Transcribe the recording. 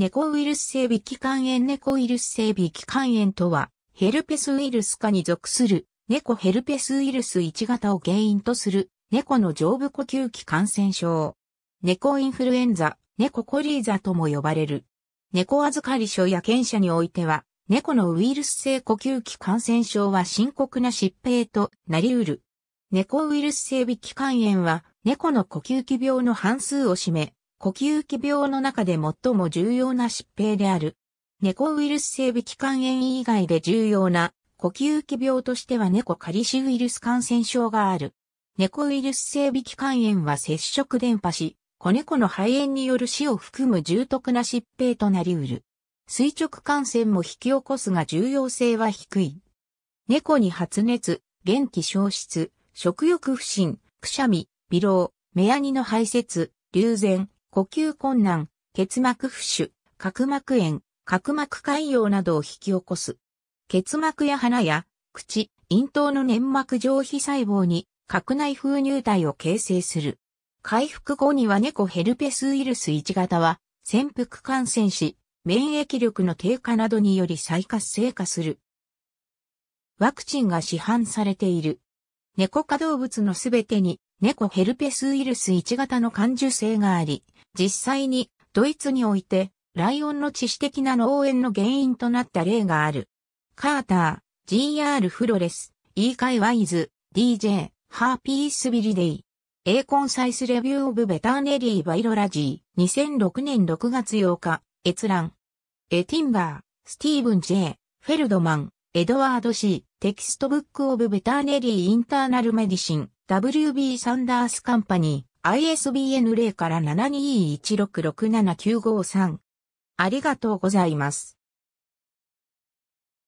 猫ウイルス性鼻気管炎猫ウイルス性鼻気管炎とは、ヘルペスウイルス科に属する猫ヘルペスウイルス1型を原因とする猫の上部呼吸器感染症。猫インフルエンザ、猫コリーザとも呼ばれる。猫預かり所や検査においては、猫のウイルス性呼吸器感染症は深刻な疾病となり得る。猫ウイルス性鼻気管炎は、猫の呼吸器病の半数を占め、呼吸器病の中で最も重要な疾病である。猫ウイルス性鼻気管炎以外で重要な呼吸器病としては猫カリシウイルス感染症がある。猫ウイルス性鼻気管炎は接触伝播し、子猫の肺炎による死を含む重篤な疾病となりうる。垂直感染も引き起こすが重要性は低い。猫に発熱、元気消失、食欲不振、くしゃみ、微老、目やにの排泄、流前、呼吸困難、結膜浮腫、角膜炎、角膜潰瘍などを引き起こす。結膜や鼻や口、咽頭の粘膜上皮細胞に角内封入体を形成する。回復後には猫ヘルペスウイルス1型は潜伏感染し、免疫力の低下などにより再活性化する。ワクチンが市販されている。猫科動物のすべてに猫ヘルペスウイルス1型の感受性があり、実際にドイツにおいてライオンの致死的な農園の原因となった例がある。カーター、G.R. フロレス、E. カイワイズ、D.J. ハーピースビリデイ。A コンサイスレビューオブベターネリーバイロラジー2006年6月8日、閲覧。エティンバー、スティーブン・ J、フェルドマン、エドワード・ C、テキストブック・オブ・ベターネリー・インターナル・メディシン、WB・ サンダース・カンパニー。ISBN 0から721667953。ありがとうございます。